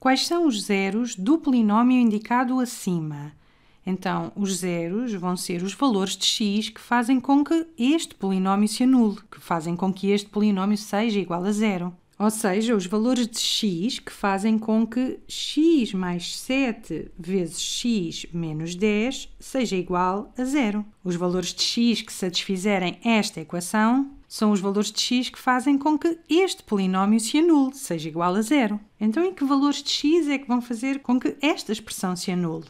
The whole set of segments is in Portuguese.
Quais são os zeros do polinômio indicado acima? Então, os zeros vão ser os valores de x que fazem com que este polinômio se anule, que fazem com que este polinômio seja igual a zero. Ou seja, os valores de x que fazem com que x mais 7 vezes x menos 10 seja igual a zero. Os valores de x que satisfizerem esta equação são os valores de x que fazem com que este polinómio se anule, seja igual a zero. Então, em que valores de x é que vão fazer com que esta expressão se anule?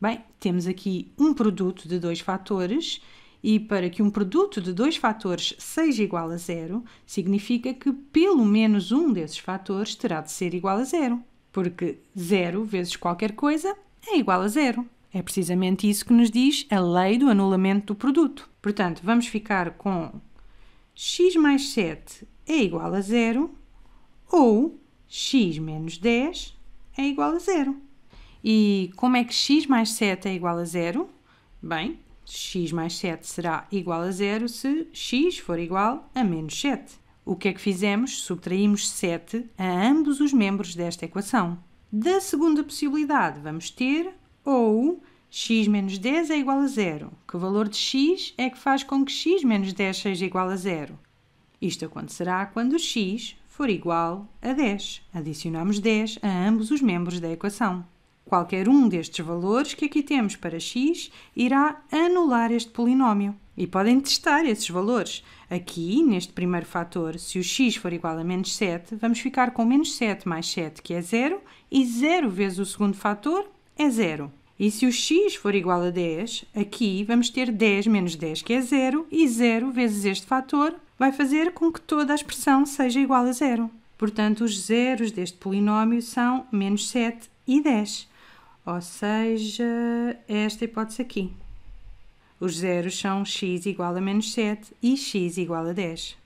Bem, temos aqui um produto de dois fatores e para que um produto de dois fatores seja igual a zero, significa que pelo menos um desses fatores terá de ser igual a zero, porque zero vezes qualquer coisa é igual a zero. É precisamente isso que nos diz a lei do anulamento do produto. Portanto, vamos ficar com x mais 7 é igual a zero ou x menos 10 é igual a zero. E como é que x mais 7 é igual a zero? Bem, x mais 7 será igual a zero se x for igual a menos 7. O que é que fizemos? Subtraímos 7 a ambos os membros desta equação. Da segunda possibilidade, vamos ter ou x menos 10 é igual a zero, que valor de x é que faz com que x menos 10 seja igual a zero. Isto acontecerá quando x for igual a 10. Adicionamos 10 a ambos os membros da equação. Qualquer um destes valores que aqui temos para x irá anular este polinómio. E podem testar esses valores. Aqui, neste primeiro fator, se o x for igual a menos 7, vamos ficar com menos 7 mais 7, que é zero, e zero vezes o segundo fator é zero. E se o x for igual a 10, aqui vamos ter 10 menos 10, que é zero, e zero vezes este fator vai fazer com que toda a expressão seja igual a zero. Portanto, os zeros deste polinómio são menos 7 e 10. Ou seja, esta hipótese aqui. Os zeros são x igual a menos 7 e x igual a 10.